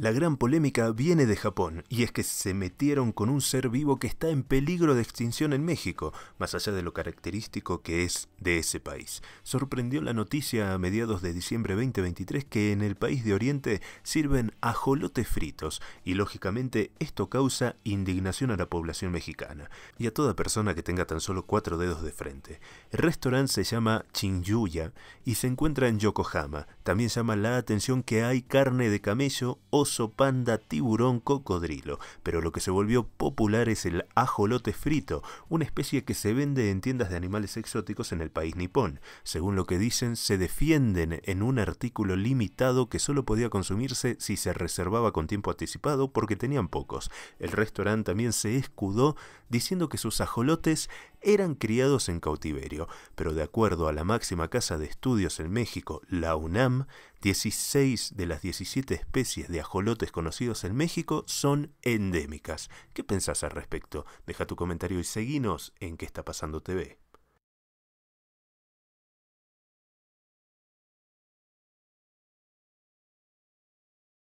La gran polémica viene de Japón, y es que se metieron con un ser vivo que está en peligro de extinción en México, más allá de lo característico que es de ese país. Sorprendió la noticia a mediados de diciembre 2023 que en el país de Oriente sirven ajolotes fritos, y lógicamente esto causa indignación a la población mexicana, y a toda persona que tenga tan solo cuatro dedos de frente. El restaurante se llama Chinyuya y se encuentra en Yokohama. También llama la atención que hay carne de camello o panda, tiburón, cocodrilo, pero lo que se volvió popular es el ajolote frito, una especie que se vende en tiendas de animales exóticos en el país nipón. Según lo que dicen, se defienden en un artículo limitado que solo podía consumirse si se reservaba con tiempo anticipado porque tenían pocos. El restaurante también se escudó diciendo que sus ajolotes eran criados en cautiverio, pero de acuerdo a la máxima casa de estudios en México, la UNAM, 16 de las 17 especies de ajolotes conocidos en México son endémicas. ¿Qué pensás al respecto? Deja tu comentario y seguinos en qué está pasando TV.